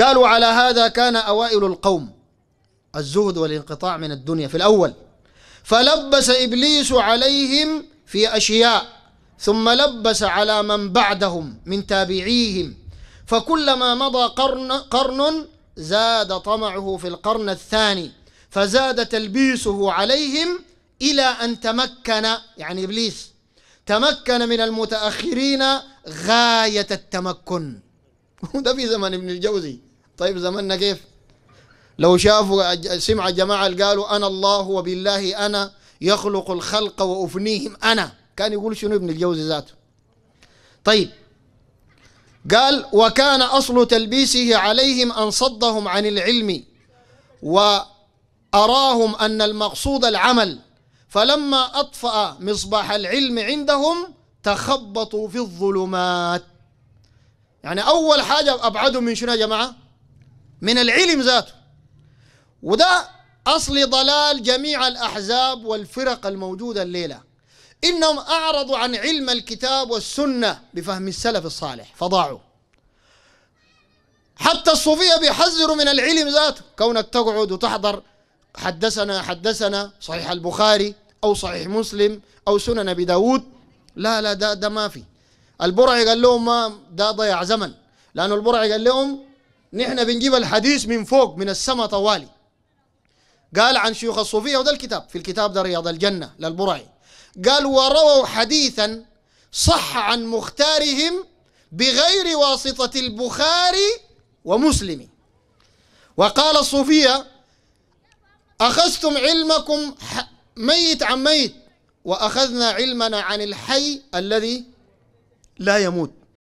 قالوا على هذا كان أوائل القوم الزهد والانقطاع من الدنيا في الأول فلبس إبليس عليهم في أشياء ثم لبس على من بعدهم من تابعيهم فكلما مضى قرن, قرن زاد طمعه في القرن الثاني فزاد تلبيسه عليهم إلى أن تمكن يعني إبليس تمكن من المتأخرين غاية التمكن وده في زمن ابن الجوزي طيب زمننا كيف لو شافوا سمع جماعة قالوا أنا الله وبالله أنا يخلق الخلق وأفنيهم أنا كان يقول شنو ابن الجوزي ذاته طيب قال وكان أصل تلبيسه عليهم أن صدهم عن العلم وأراهم أن المقصود العمل فلما أطفأ مصباح العلم عندهم تخبطوا في الظلمات يعني أول حاجة أبعده من شنو يا جماعة من العلم ذاته وده أصل ضلال جميع الأحزاب والفرق الموجودة الليلة إنهم أعرضوا عن علم الكتاب والسنة بفهم السلف الصالح فضاعوا حتى الصوفية بيحذروا من العلم ذاته كونك تقعد وتحضر حدثنا حدثنا صحيح البخاري أو صحيح مسلم أو سنن أبي داود لا لا ده, ده ما في البرعي قال لهم ما ده ضيع زمن لأنه البرعي قال لهم نحن بنجيب الحديث من فوق من السماء طوالي قال عن شيوخ الصوفية وده الكتاب في الكتاب ده رياض الجنة للبرعي قال ورووا حديثا صح عن مختارهم بغير واسطة البخاري ومسلم وقال الصوفية أخذتم علمكم ميت عن ميت وأخذنا علمنا عن الحي الذي لا يموت